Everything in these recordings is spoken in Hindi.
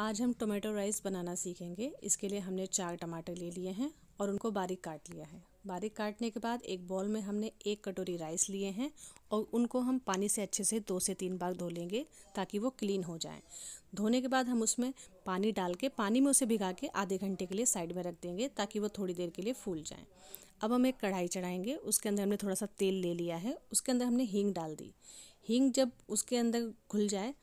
आज हम टोमेटो राइस बनाना सीखेंगे इसके लिए हमने चार टमाटर ले लिए हैं और उनको बारीक काट लिया है बारीक काटने के बाद एक बॉल में हमने एक कटोरी राइस लिए हैं और उनको हम पानी से अच्छे से दो से तीन बार धो लेंगे ताकि वो क्लीन हो जाएं धोने के बाद हम उसमें पानी डाल के पानी में उसे भिगा के आधे घंटे के लिए साइड में रख देंगे ताकि वो थोड़ी देर के लिए फूल जाएँ अब हम एक कढ़ाई चढ़ाएंगे उसके अंदर हमने थोड़ा सा तेल ले लिया है उसके अंदर हमने हींग डाल दी हींग जब उसके अंदर घुल जाए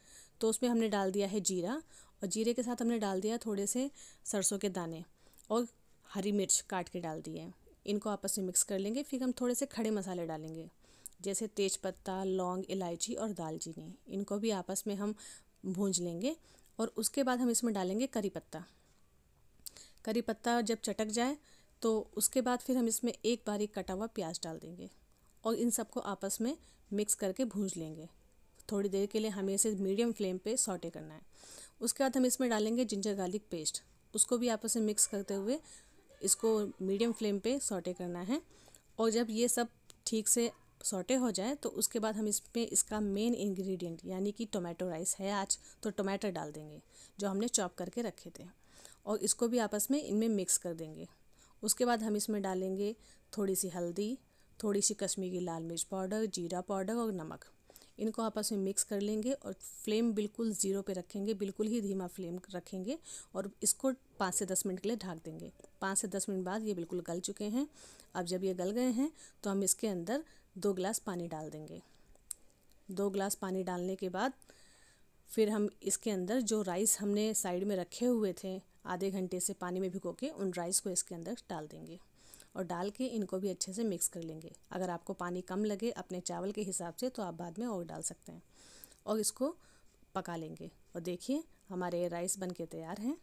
तो उसमें हमने डाल दिया है जीरा और जीरे के साथ हमने डाल दिया थोड़े से सरसों के दाने और हरी मिर्च काट के डाल दिए इनको आपस में मिक्स कर लेंगे फिर हम थोड़े से खड़े मसाले डालेंगे जैसे तेज़पत्ता लौंग इलायची और दालचीनी इनको भी आपस में हम भूंज लेंगे और उसके बाद हम इसमें डालेंगे करी पत्ता करी पत्ता जब चटक जाए तो उसके बाद फिर हम इसमें एक बारीक कटा हुआ प्याज डाल देंगे और इन सबको आपस में मिक्स करके भूंज लेंगे थोड़ी देर के लिए हमें इसे मीडियम फ्लेम पे सॉटे करना है उसके बाद हम इसमें डालेंगे जिंजर गार्लिक पेस्ट उसको भी आपस में मिक्स करते हुए इसको मीडियम फ्लेम पे सॉटे करना है और जब ये सब ठीक से सॉटे हो जाए तो उसके बाद हम इसमें इसका मेन इंग्रेडिएंट यानी कि टोमेटो राइस है आज तो टोमेटो डाल देंगे जो हमने चॉप करके रखे थे और इसको भी आपस में इनमें मिक्स कर देंगे उसके बाद हम इसमें डालेंगे थोड़ी सी हल्दी थोड़ी सी कश्मीरी लाल मिर्च पाउडर जीरा पाउडर और नमक इनको आपस में मिक्स कर लेंगे और फ्लेम बिल्कुल ज़ीरो पे रखेंगे बिल्कुल ही धीमा फ्लेम रखेंगे और इसको पाँच से दस मिनट के लिए ढाक देंगे पाँच से दस मिनट बाद ये बिल्कुल गल चुके हैं अब जब ये गल गए हैं तो हम इसके अंदर दो गिलास पानी डाल देंगे दो गिलास पानी डालने के बाद फिर हम इसके अंदर जो राइस हमने साइड में रखे हुए थे आधे घंटे से पानी में भिगो के उन राइस को इसके अंदर डाल देंगे और डाल के इनको भी अच्छे से मिक्स कर लेंगे अगर आपको पानी कम लगे अपने चावल के हिसाब से तो आप बाद में और डाल सकते हैं और इसको पका लेंगे और देखिए हमारे राइस बन के तैयार हैं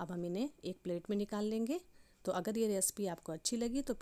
अब हम इन्हें एक प्लेट में निकाल लेंगे तो अगर ये रेसिपी आपको अच्छी लगी तो